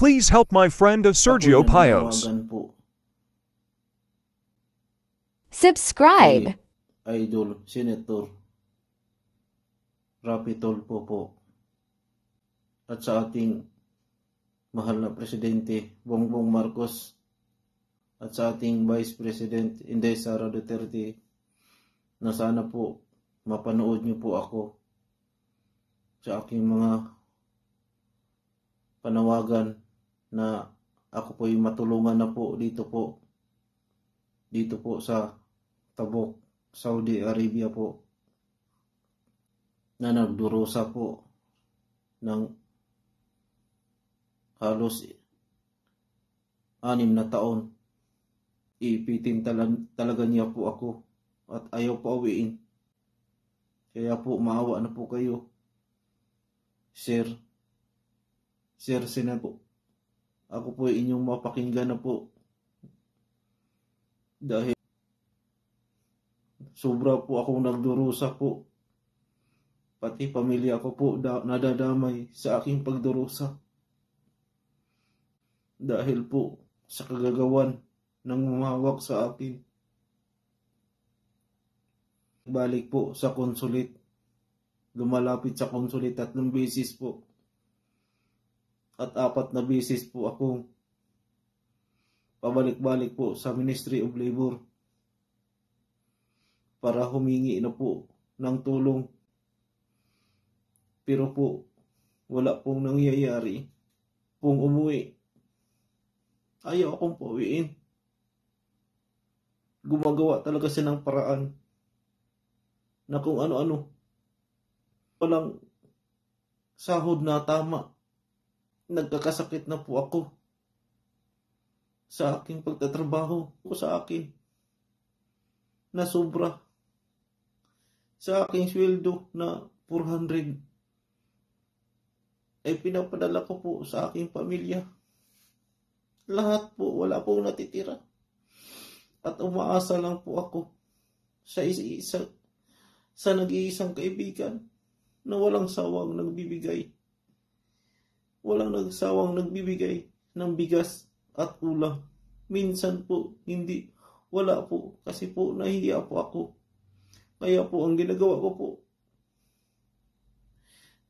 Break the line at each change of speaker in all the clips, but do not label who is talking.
Please help my friend of uh, Sergio Pios. Subscribe. Ay, Idol, Senator. Rapitol po po. At sa ating mahal na Presidente Bongbong Marcos at sa ating Vice President Inday Sara Duterte na sana po mapanood niyo po ako sa aking mga panawagan na ako po ay matulungan na po dito po dito po sa Tabok, Saudi Arabia po na nagdurusa po ng halos anim na taon. Ipitin talag talaga niya po ako at ayaw pa uwiin. Kaya po maawa na po kayo. Sir, sir, sina po, ako po ay inyong mapakinggan na po. Dahil sobra po akong nagdurusa po. Pati pamilya ko po nadadamay sa aking pagdurusa. Dahil po sa kagagawan ng umawak sa akin. Balik po sa konsulit. Lumalapit sa konsulit tatlong beses po at apat na bisis po akong pabalik-balik po sa Ministry of Labor para humingi na po ng tulong. Pero po, wala pong nangyayari pong umuwi. Ayaw akong pauwiin. Gumagawa talaga siya ng paraan na kung ano-ano. Walang sahod na tama nagkakasakit na po ako sa aking pagtatrabaho o sa akin na sobra sa aking sweldo na 400 ay eh, pinapadala ko po sa aking pamilya. Lahat po, wala pong natitira. At umaasa lang po ako sa isa-isa, sa nag-iisang kaibigan na walang sawang nagbibigay walang nagsawang nagbibigay ng bigas at ulam. Minsan po, hindi, wala po, kasi po nahihiya po ako. Kaya po, ang ginagawa ko po,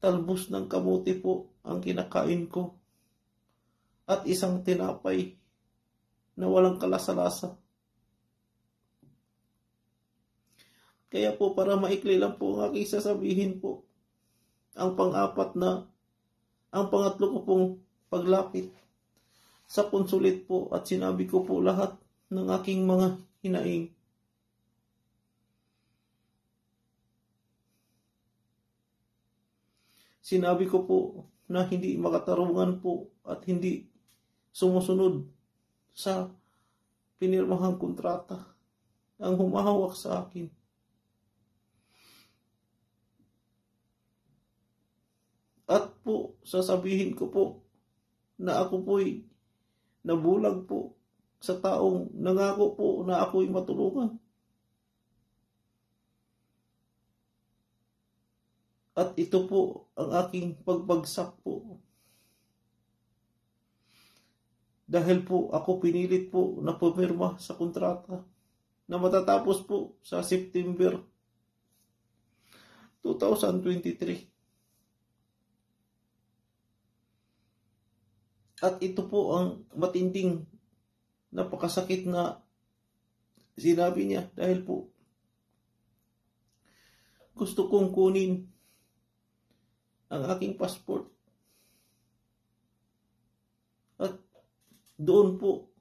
talbos ng kamuti po ang kinakain ko at isang tinapay na walang kalasa Kaya po para maikli lang po ang aking sasabihin po, ang pang-apat na ang pangatlo ko pong paglapit sa konsulit po at sinabi ko po lahat ng aking mga hinaing. Sinabi ko po na hindi makatarungan po at hindi sumusunod sa pinirmahang kontrata ang humahawak sa akin. At po, sasabihin ko po na ako po'y nabulag po sa taong nangako po na ako'y matulungan. At ito po ang aking pagbagsak po. Dahil po ako pinilit po na pumirma sa kontrata na matatapos po sa September 2023. At ito po ang matinding napakasakit na sinabi niya dahil po gusto kong kunin ang aking passport. At doon po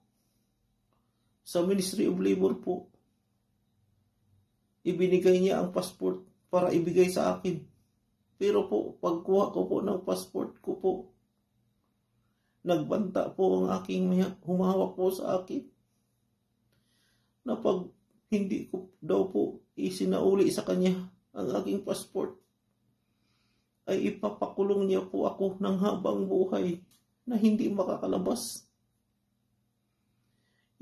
sa Ministry of Labor po ibinigay niya ang passport para ibigay sa akin. Pero po, pagkuha ko po ng passport ko po, Nagbanta po ang aking humawak po sa akin. Na pag hindi ko daw po isinauli sa kanya ang aking passport, ay ipapakulong niya po ako ng habang buhay na hindi makakalabas.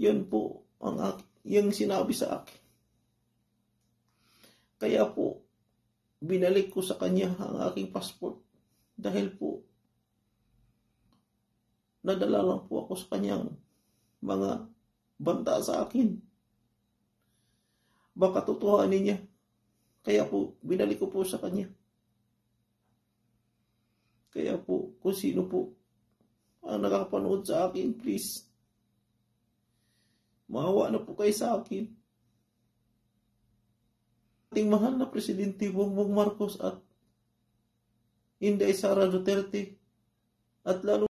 Yan po ang yung sinabi sa akin. Kaya po, binalik ko sa kanya ang aking passport dahil po nadala lang po ako sa kanyang mga banta sa akin. Baka tutuhanin niya. Kaya po, binalik ko po sa kanya. Kaya po, kung sino po ang nakapanood sa akin, please. Maawa na po kayo sa akin. Ating mahal na Presidente Bongbong Marcos at Inday Sara Duterte at lalo